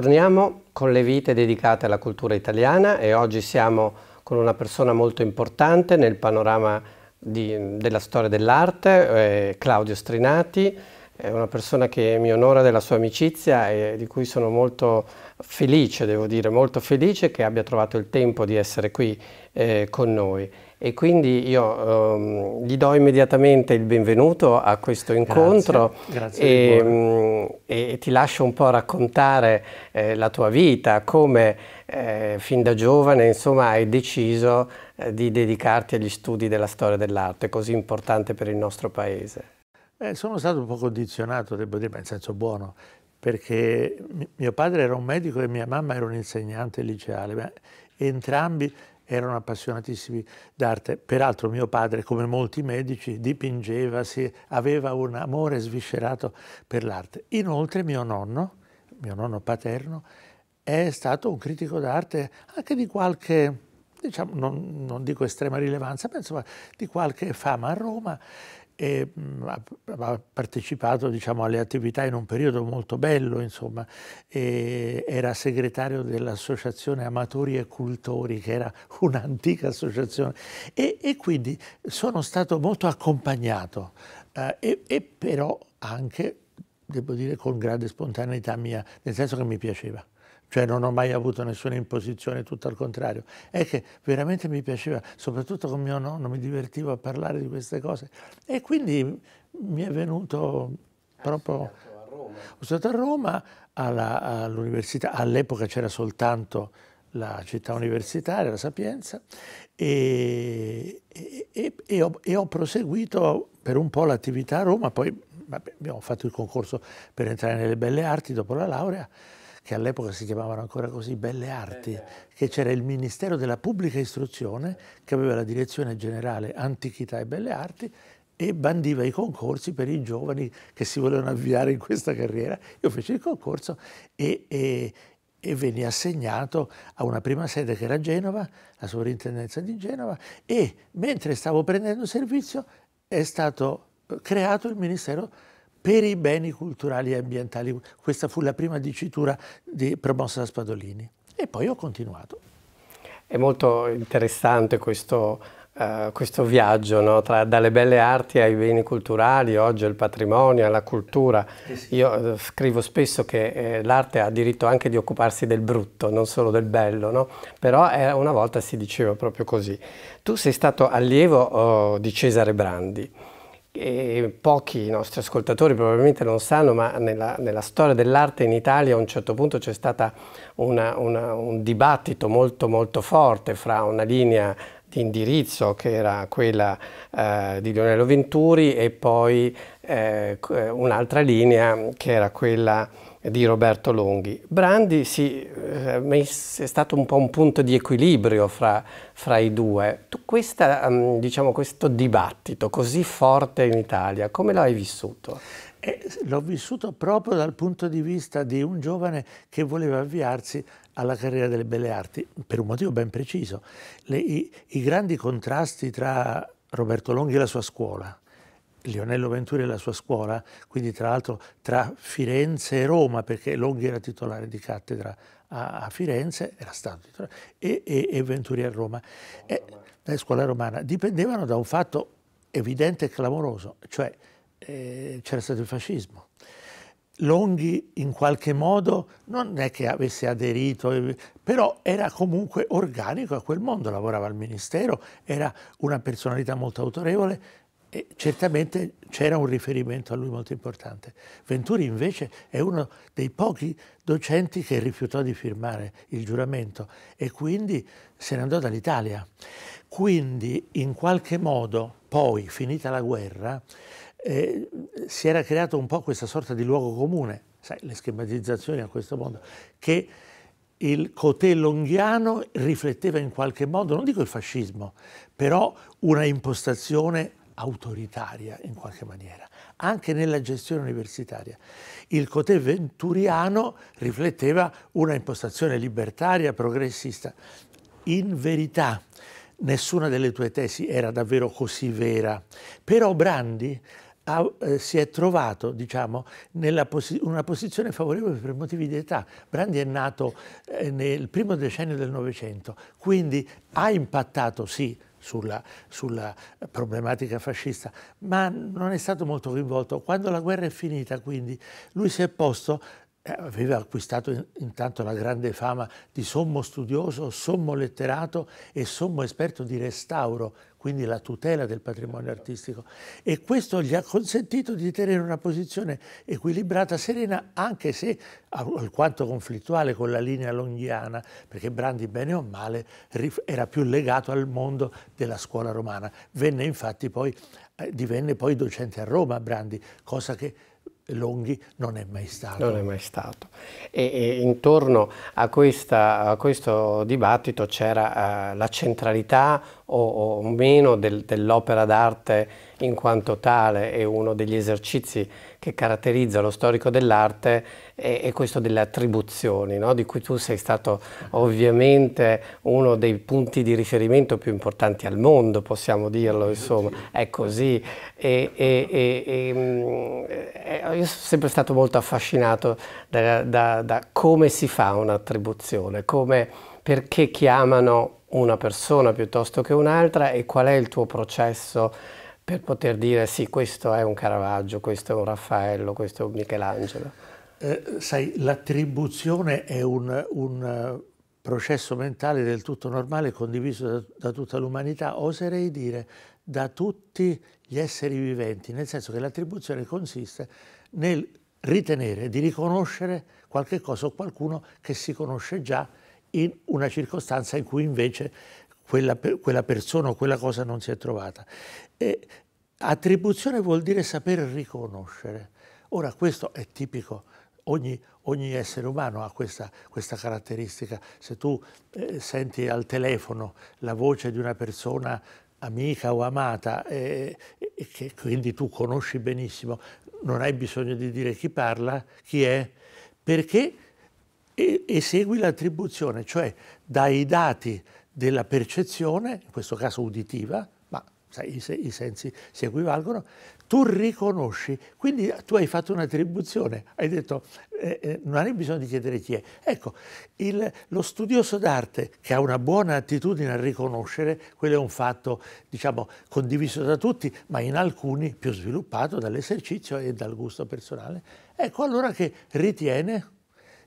Torniamo con le vite dedicate alla cultura italiana e oggi siamo con una persona molto importante nel panorama di, della storia dell'arte, eh, Claudio Strinati, è una persona che mi onora della sua amicizia e di cui sono molto felice, devo dire, molto felice che abbia trovato il tempo di essere qui eh, con noi e quindi io um, gli do immediatamente il benvenuto a questo incontro Grazie. Grazie e, um, e, ti lascio un po' raccontare eh, la tua vita, come eh, fin da giovane insomma, hai deciso eh, di dedicarti agli studi della storia dell'arte, così importante per il nostro paese. Eh, sono stato un po' condizionato, devo dire, ma in senso buono, perché mio padre era un medico e mia mamma era un'insegnante liceale, entrambi erano appassionatissimi d'arte. Peraltro mio padre, come molti medici, dipingeva, si, aveva un amore sviscerato per l'arte. Inoltre mio nonno, mio nonno paterno, è stato un critico d'arte anche di qualche, diciamo, non, non dico estrema rilevanza, ma insomma di qualche fama a Roma e mm, ha partecipato diciamo, alle attività in un periodo molto bello, insomma, era segretario dell'associazione Amatori e Cultori, che era un'antica associazione, e, e, quindi sono stato molto accompagnato, eh, e, e però anche, devo dire, con grande spontaneità mia, nel senso che mi piaceva cioè non ho mai avuto nessuna imposizione, tutto al contrario. È che veramente mi piaceva, soprattutto con mio nonno, mi divertivo a parlare di queste cose. E quindi mi è venuto proprio... Ho eh stato a Roma, all'università, all'epoca c'era soltanto la città universitaria, la Sapienza, e, e, e, ho, e ho proseguito per un po' l'attività a Roma, poi vabbè, abbiamo fatto il concorso per entrare nelle belle arti dopo la laurea, che all'epoca si chiamavano ancora così Belle Arti, eh, eh. che c'era il Ministero della Pubblica Istruzione che aveva la direzione generale Antichità e Belle Arti e bandiva i concorsi per i giovani che si volevano avviare in questa carriera. Io feci il concorso e, e, e veni assegnato a una prima sede che era Genova, la sovrintendenza di Genova, e mentre stavo prendendo servizio è stato eh, creato il Ministero della per i beni culturali e ambientali. Questa fu la prima dicitura di, promossa da Spadolini. E poi ho continuato. È molto interessante questo, uh, questo viaggio no? Tra, dalle belle arti ai beni culturali, oggi al patrimonio, alla cultura. Eh sì. Io uh, scrivo spesso che eh, l'arte ha diritto anche di occuparsi del brutto, non solo del bello, no? però eh, una volta si diceva proprio così. Tu sei stato allievo oh, di Cesare Brandi. E pochi nostri ascoltatori probabilmente non sanno, ma nella, nella storia dell'arte in Italia a un certo punto c'è stato un dibattito molto molto forte fra una linea di indirizzo che era quella eh, di Lionello Venturi e poi eh, un'altra linea che era quella di Roberto Longhi. Brandi sì, eh, è stato un po' un punto di equilibrio fra, fra i due. Tu questa, mm, diciamo, questo dibattito così forte in Italia, come l'hai vissuto? Eh, l'ho vissuto proprio dal punto di vista di un giovane che voleva avviarsi alla carriera delle belle arti, per un motivo ben preciso. Le, i, I grandi contrasti tra Roberto Longhi e la sua scuola, Lionello Venturi e la sua scuola, quindi tra l'altro tra Firenze e Roma, perché Longhi era titolare di cattedra a, a Firenze, era stato titolare, e, e, e Venturi a Roma, e, la eh, scuola romana, dipendevano da un fatto evidente e clamoroso, cioè eh, c'era stato il fascismo. Longhi in qualche modo non è che avesse aderito, eh, però era comunque organico a quel mondo, lavorava al Ministero, era una personalità molto autorevole, e certamente c'era un riferimento a lui molto importante. Venturi invece è uno dei pochi docenti che rifiutò di firmare il giuramento e quindi se ne andò dall'Italia. Quindi in qualche modo, poi finita la guerra, eh, si era creato un po' questa sorta di luogo comune, sai, le schematizzazioni a questo mondo, che il Coté longhiano rifletteva in qualche modo, non dico il fascismo, però una impostazione autoritaria in qualche maniera, anche nella gestione universitaria. Il Coté venturiano rifletteva una impostazione libertaria, progressista. In verità, nessuna delle tue tesi era davvero così vera, però Brandi ha, eh, si è trovato diciamo, nella posi una posizione favorevole per motivi di età. Brandi è nato eh, nel primo decennio del Novecento, quindi ha impattato sì sulla, sulla, problematica fascista, ma non è stato molto coinvolto. Quando la guerra è finita, quindi, lui si è posto eh, aveva acquistato intanto la grande fama di sommo studioso, sommo letterato e sommo esperto di restauro, quindi la tutela del patrimonio artistico. E questo gli ha consentito di tenere una posizione equilibrata, serena, anche se alquanto conflittuale con la linea longhiana, perché Brandi, bene o male, era più legato al mondo della scuola romana. Venne infatti poi, eh, divenne poi docente a Roma Brandi, cosa che Longhi non è mai stato. Non è mai stato. E, e intorno a, questa, a, questo dibattito c'era uh, la centralità o, o meno del, dell'opera d'arte in quanto tale e uno degli esercizi che caratterizza lo storico dell'arte è, è, questo delle attribuzioni, no? di cui tu sei stato ovviamente uno dei punti di riferimento più importanti al mondo, possiamo dirlo, insomma, è così. E, e, e, mm, io sono sempre stato molto affascinato da, da, da come si fa un'attribuzione, perché chiamano una persona piuttosto che un'altra e qual è il tuo processo per poter dire sì, questo è un Caravaggio, questo è un Raffaello, questo è un Michelangelo? Eh, sai, l'attribuzione è un, un, eh, processo mentale del tutto normale, condiviso da, da tutta l'umanità, oserei dire da tutti gli esseri viventi, nel senso che l'attribuzione consiste nel ritenere di riconoscere qualche cosa o qualcuno che si conosce già in una circostanza in cui invece quella, quella persona o quella cosa non si è trovata. E attribuzione vuol dire saper riconoscere. Ora questo è tipico Ogni, ogni, essere umano ha questa, questa caratteristica. Se tu eh, senti al telefono la voce di una persona amica o amata, eh, eh che quindi tu conosci benissimo, non hai bisogno di dire chi parla, chi è, perché esegui l'attribuzione, cioè dai dati della percezione, in questo caso uditiva, ma sai, i, i sensi si equivalgono, tu riconosci, quindi tu hai fatto un'attribuzione, hai detto eh, eh, non hai bisogno di chiedere chi è. Ecco, il, lo studioso d'arte che ha una buona attitudine a riconoscere, quello è un fatto, diciamo, condiviso da tutti, ma in alcuni più sviluppato dall'esercizio e dal gusto personale. Ecco allora che ritiene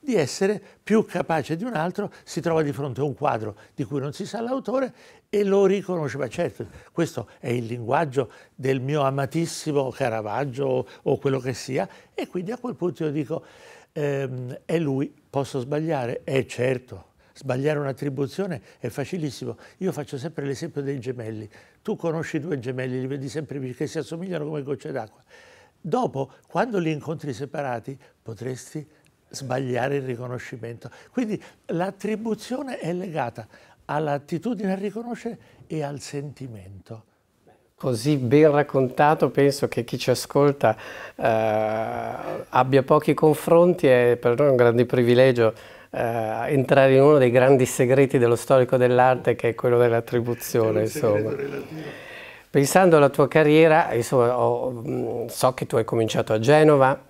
di essere più capace di un altro, si trova di fronte a un quadro di cui non si sa l'autore e lo riconosce. Ma certo, questo è il linguaggio del mio amatissimo Caravaggio o quello che sia e quindi a quel punto io dico, ehm, è lui, posso sbagliare? È eh, certo. Sbagliare un'attribuzione è facilissimo. Io faccio sempre l'esempio dei gemelli. Tu conosci due gemelli, li vedi sempre che si assomigliano come gocce d'acqua. Dopo, quando li incontri separati, potresti sbagliare il riconoscimento. Quindi l'attribuzione è legata all'attitudine a riconoscere e al sentimento. Così ben raccontato, penso che chi ci ascolta eh, abbia pochi confronti, è per noi un grande privilegio eh, entrare in uno dei grandi segreti dello storico dell'arte che è quello dell'attribuzione. Pensando alla tua carriera, insomma, ho, mm, so che tu hai cominciato a Genova,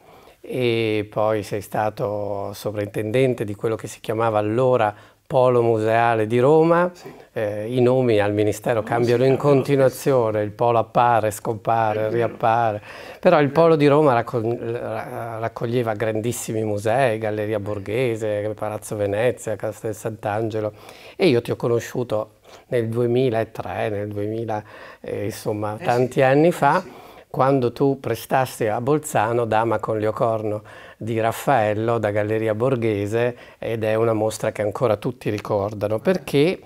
e poi sei stato sovrintendente di quello che si chiamava allora Polo Museale di Roma, sì. eh, i nomi al Ministero non ah, cambiano in continuazione, il Polo appare, scompare, riappare, però il Polo di Roma raccog raccoglieva grandissimi musei, Galleria Borghese, Palazzo Venezia, Castel Sant'Angelo e io ti ho conosciuto nel 2003, nel 2000, eh, insomma eh tanti sì. anni eh fa. Sì quando tu prestasti a Bolzano Dama con Liocorno di Raffaello da Galleria Borghese ed è una mostra che ancora tutti ricordano perché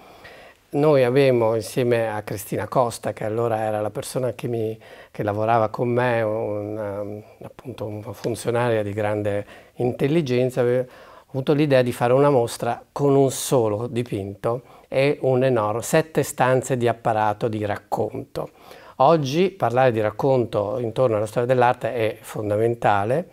noi avevamo insieme a Cristina Costa che allora era la persona che, mi, che lavorava con me, una, um, appunto una funzionaria di grande intelligenza, avevo avuto l'idea di fare una mostra con un solo dipinto e un enorme, sette stanze di apparato di racconto Oggi parlare di racconto intorno alla storia dell'arte è fondamentale,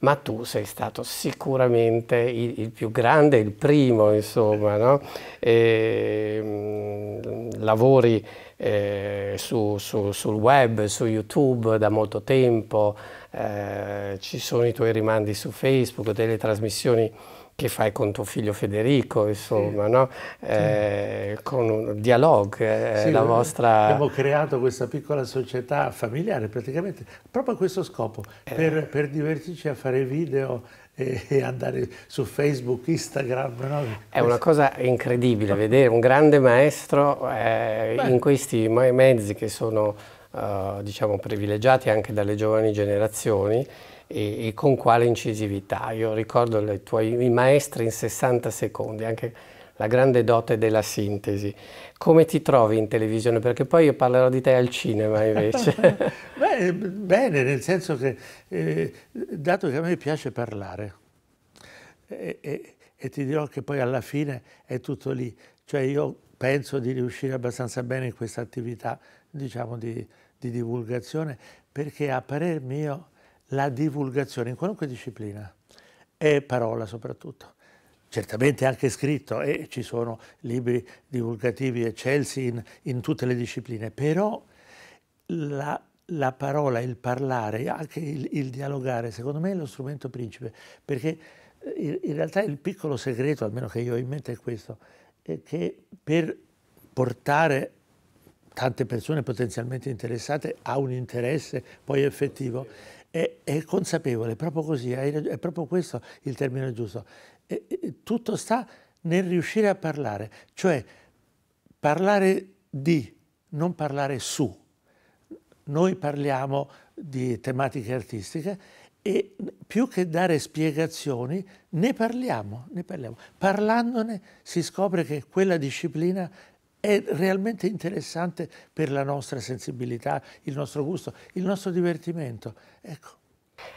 ma tu sei stato sicuramente il, il più grande, il primo, insomma, no? e, ehm, lavori eh, su, su, sul web, su YouTube da molto tempo, eh, ci sono i tuoi rimandi su Facebook, delle trasmissioni che fai con tuo figlio Federico, insomma, sì. no? eh, con un dialogo, eh, sì, la eh, vostra... Abbiamo creato questa piccola società familiare praticamente proprio a questo scopo, eh. per, per divertirci a fare video e andare su Facebook, Instagram. No? È una cosa incredibile vedere un grande maestro eh, in questi mezzi che sono eh, diciamo privilegiati anche dalle giovani generazioni e, e con quale incisività. Io ricordo i tuoi maestri in 60 secondi, anche la grande dote della sintesi. Come ti trovi in televisione? Perché poi io parlerò di te al cinema invece. Beh, bene, nel senso che, eh, dato che a me piace parlare, e, e, e, ti dirò che poi alla fine è tutto lì, cioè io penso di riuscire abbastanza bene in questa attività, diciamo, di, di divulgazione, perché a parer mio la divulgazione in qualunque disciplina è parola soprattutto. Certamente anche scritto e ci sono libri divulgativi eccelsi in, in tutte le discipline, però la, la parola, il parlare, anche il, il, dialogare, secondo me è lo strumento principe, perché eh, in, in realtà il piccolo segreto, almeno che io ho in mente, è questo, è che per portare tante persone potenzialmente interessate a un interesse poi effettivo, è, è consapevole, è proprio così, è proprio questo il termine giusto. È, è, tutto sta nel riuscire a parlare, cioè parlare di, non parlare su. Noi parliamo di tematiche artistiche e più che dare spiegazioni ne parliamo, ne parliamo. Parlandone si scopre che quella disciplina è realmente interessante per la nostra sensibilità, il nostro gusto, il nostro divertimento. Ecco.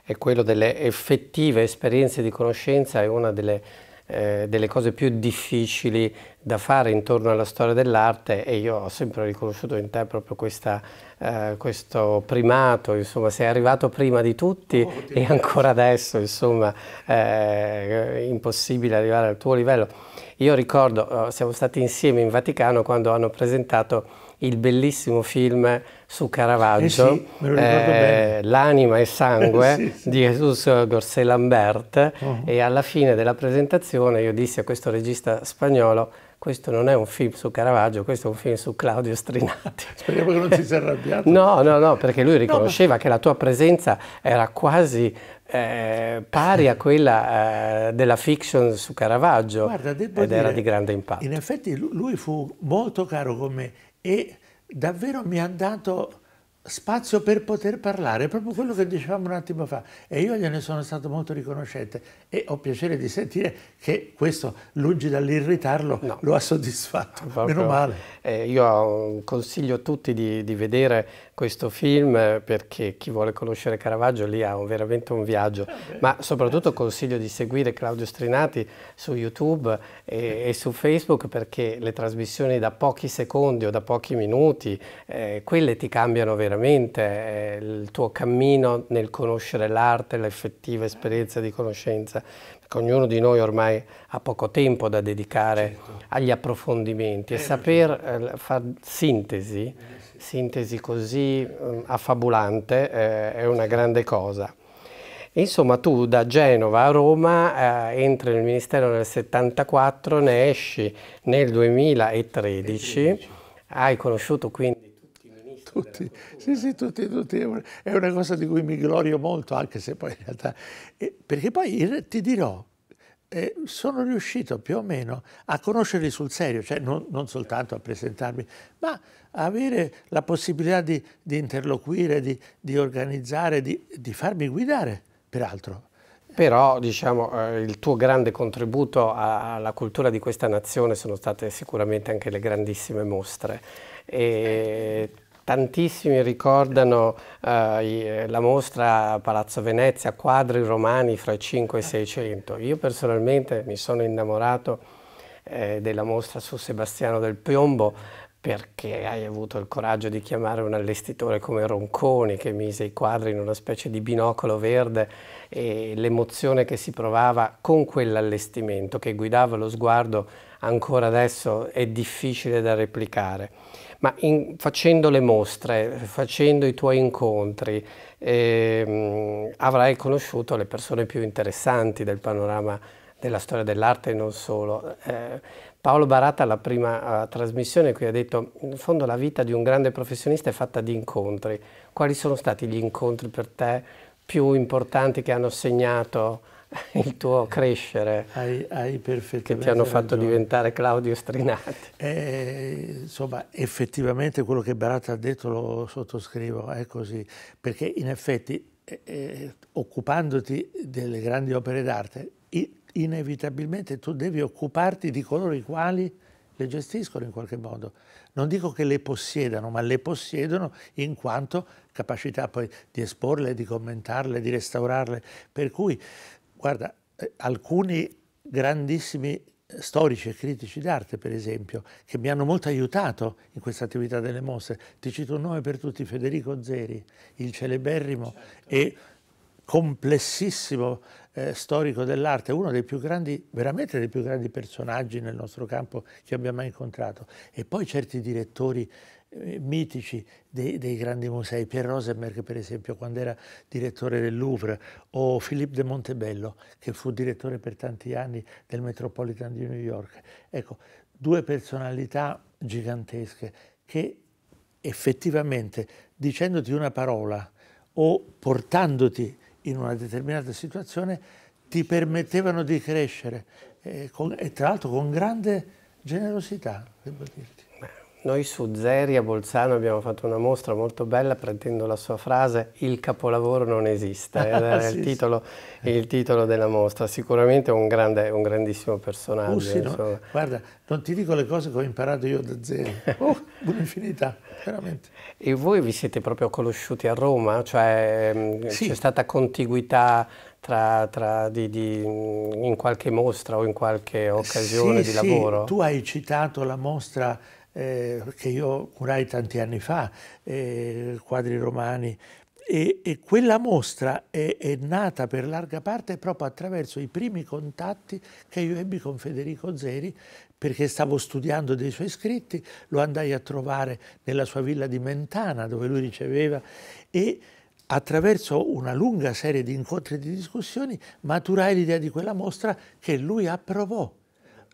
E quello delle effettive esperienze di conoscenza è una delle, eh, delle cose più difficili da fare intorno alla storia dell'arte e io ho sempre riconosciuto in te proprio questa, eh, questo primato, insomma, sei arrivato prima di tutti oh, e ancora adesso, insomma, eh, è impossibile arrivare al tuo livello. Io ricordo, eh, siamo stati insieme in Vaticano quando hanno presentato il bellissimo film su Caravaggio, eh sì, eh, L'anima e sangue eh sì, sì. di Jesus Gorse Lambert uh -huh. e alla fine della presentazione io dissi a questo regista spagnolo questo non è un film su Caravaggio, questo è un film su Claudio Strinati. Speriamo che non si sia arrabbiato. no, no, no, perché lui riconosceva no, ma... che la tua presenza era quasi eh, pari a quella eh, della fiction su Caravaggio Guarda, ed dire, era di grande impatto. In effetti lui fu molto caro con me e davvero mi ha dato spazio per poter parlare, proprio quello che dicevamo un attimo fa e io gliene sono stato molto riconoscente e ho piacere di sentire che questo, lungi dall'irritarlo, no. lo ha soddisfatto, proprio, meno male. Eh, io consiglio a tutti di, di, vedere questo film perché chi vuole conoscere Caravaggio lì ha un, veramente un viaggio, eh, ma soprattutto consiglio di seguire Claudio Strinati su YouTube e, e, su Facebook perché le trasmissioni da pochi secondi o da pochi minuti, eh, quelle ti cambiano veramente veramente eh, il tuo cammino nel conoscere l'arte, l'effettiva esperienza di conoscenza, perché ognuno di noi ormai ha poco tempo da dedicare certo. agli approfondimenti e eh, saper eh, fare sintesi, eh, sintesi così eh, affabulante eh, è una grande cosa. Insomma, tu da Genova a Roma eh, entri nel Ministero nel 74, ne esci nel 2013, hai conosciuto quindi tutti, sì, sì, tutti, tutti. È una cosa di cui mi glorio molto, anche se poi in realtà... Eh, perché poi ti dirò, eh, sono riuscito più o meno a conoscerli sul serio, cioè non, non soltanto a presentarmi, ma avere la possibilità di, di interloquire, di, di organizzare, di, di, farmi guidare, peraltro. Però diciamo, eh, il tuo grande contributo alla cultura di questa nazione sono state sicuramente anche le grandissime mostre. E Tantissimi ricordano eh, eh, la mostra a Palazzo Venezia, quadri romani fra i 5 e i 600. Io personalmente mi sono innamorato eh, della mostra su Sebastiano del Piombo perché hai avuto il coraggio di chiamare un allestitore come Ronconi che mise i quadri in una specie di binocolo verde e l'emozione che si provava con quell'allestimento che guidava lo sguardo ancora adesso è difficile da replicare ma in, facendo le mostre, facendo i tuoi incontri, ehm, avrai conosciuto le persone più interessanti del panorama della storia dell'arte e non solo. Eh, Paolo Baratta alla prima uh, trasmissione qui ha detto in fondo la vita di un grande professionista è fatta di incontri. Quali sono stati gli incontri per te più importanti che hanno segnato il tuo crescere hai, hai che ti hanno fatto ragione. diventare Claudio Strinati. Eh, insomma, effettivamente quello che Baratta ha detto lo sottoscrivo, è così, perché in effetti eh, eh occupandoti delle grandi opere d'arte, inevitabilmente tu devi occuparti di coloro i quali le gestiscono in qualche modo. Non dico che le possiedano, ma le possiedono in quanto capacità poi di esporle, di commentarle, di restaurarle. Per cui Guarda, eh, alcuni grandissimi eh, storici e critici d'arte, per esempio, che mi hanno molto aiutato in questa attività delle mostre. Ti cito un nome per tutti, Federico Zeri, il celeberrimo certo. e complessissimo eh, storico dell'arte, uno dei più grandi, veramente dei più grandi personaggi nel nostro campo che abbia mai incontrato. E poi certi direttori eh, mitici dei, dei, grandi musei, Pierre Rosenberg per esempio quando era direttore del Louvre o Philippe de Montebello che fu direttore per tanti anni del Metropolitan di New York. Ecco, due personalità gigantesche che effettivamente dicendoti una parola o portandoti in una determinata situazione ti permettevano di crescere e, eh, con, e tra l'altro con grande generosità, devo dire. Noi su Zeri a Bolzano abbiamo fatto una mostra molto bella prendendo la sua frase Il capolavoro non esiste, era sì, il, titolo, sì. il, titolo, della mostra. Sicuramente è un, grande, un grandissimo personaggio. Oh, sì, no? Guarda, non ti dico le cose che ho imparato io da Zeri, oh, un'infinità, veramente. E voi vi siete proprio conosciuti a Roma? Cioè ehm, c'è stata contiguità tra, tra di, di, in qualche mostra o in qualche occasione di lavoro? Sì, Tu hai citato la mostra eh, che io curai tanti anni fa, eh, quadri romani, e, e quella mostra è, è, nata per larga parte proprio attraverso i primi contatti che io ebbi con Federico Zeri perché stavo studiando dei suoi scritti, lo andai a trovare nella sua villa di Mentana dove lui riceveva e attraverso una lunga serie di incontri e di discussioni maturai l'idea di quella mostra che lui approvò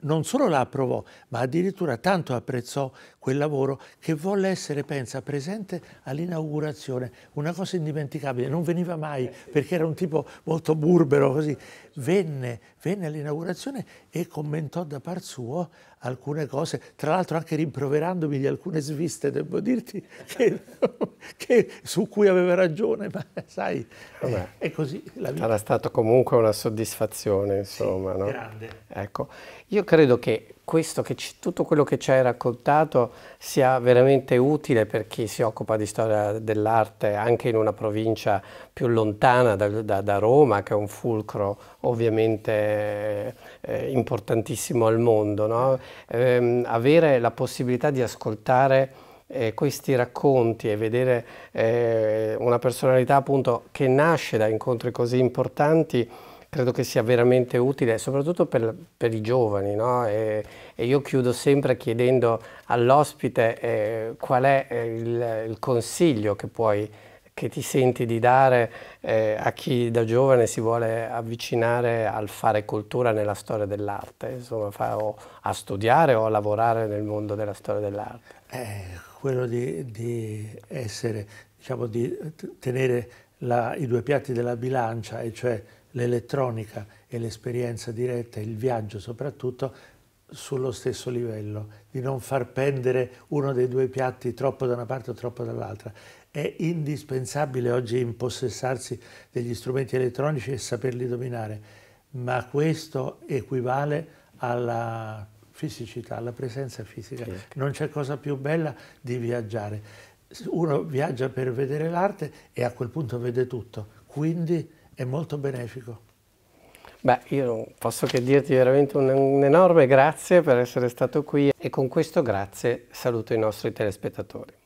non solo la approvò, ma addirittura tanto apprezzò quel lavoro che volle essere, pensa, presente all'inaugurazione, una cosa indimenticabile, non veniva mai eh, perché era un tipo molto burbero così, venne, venne all'inaugurazione e commentò da par suo alcune cose, tra l'altro anche rimproverandomi di alcune sviste, devo dirti, che, che, su cui aveva ragione, ma sai, Vabbè, eh, è così la vita. Sarà stata comunque una soddisfazione, insomma. Sì, no? Grande. Ecco, io credo che questo che tutto quello che ci hai raccontato sia veramente utile per chi si occupa di storia dell'arte anche in una provincia più lontana da, da, da Roma, che è un fulcro ovviamente eh, importantissimo al mondo. No? Eh, avere la possibilità di ascoltare eh, questi racconti e vedere eh, una personalità appunto che nasce da incontri così importanti credo che sia veramente utile, soprattutto per, per i giovani. No? E, e, io chiudo sempre chiedendo all'ospite eh, qual è eh, il, il consiglio che, puoi, che ti senti di dare eh, a chi da giovane si vuole avvicinare al fare cultura nella storia dell'arte, insomma, fa, a studiare o a lavorare nel mondo della storia dell'arte? Eh, quello di, di essere, diciamo, di tenere la, i due piatti della bilancia, e cioè l'elettronica e l'esperienza diretta, il viaggio soprattutto, sullo stesso livello, di non far pendere uno dei due piatti troppo da una parte o troppo dall'altra. È indispensabile oggi impossessarsi degli strumenti elettronici e saperli dominare, ma questo equivale alla fisicità, alla presenza fisica. Non c'è cosa più bella di viaggiare. Uno viaggia per vedere l'arte e a quel punto vede tutto. Quindi è molto benefico. Beh, io non posso che dirti veramente un, un, enorme grazie per essere stato qui e con questo grazie saluto i nostri telespettatori.